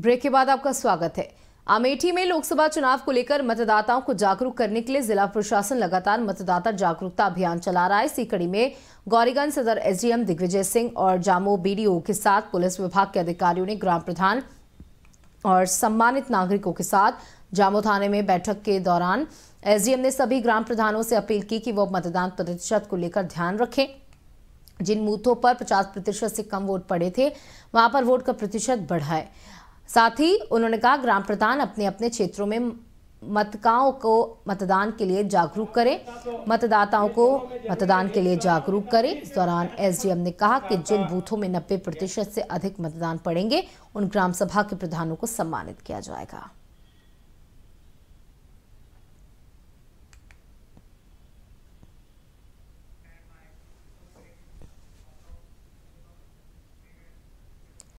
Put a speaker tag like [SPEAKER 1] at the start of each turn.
[SPEAKER 1] break के बाद आपका स्वागत है अमेठी में लोकसभा चुनाव को लेकर मतदाताओं को जागरूक करने के लिए जिला प्रशासन लगातार मतदाता जागरूकता अभियान चला रहा है इसी कड़ी में गौरीगंज सदर एसडीएम दिग्विजय सिंह और जामो बीडीओ के साथ पुलिस विभाग के अधिकारियों ने ग्राम प्रधान और सम्मानित नागरिकों के साथ जामो थाने में बैठक के दौरान एसडीएम ने सभी ग्राम प्रधानों से अपील की कि वो मतदान प्रतिशत को लेकर ध्यान रखें जिन बूथों पर 50 प्रतिशत से कम वोट पड़े थे वहां पर वोट का प्रतिशत बढ़ाए साथ ही उन्होंने कहा ग्राम प्रधान अपने अपने क्षेत्रों में मतकाओं को मतदान के लिए जागरूक करें मतदाताओं को मतदान के लिए जागरूक करें इस दौरान एसडीएम ने कहा कि जिन बूथों में 90 प्रतिशत से अधिक मतदान पड़ेंगे उन ग्राम सभा के प्रधानों को सम्मानित किया जाएगा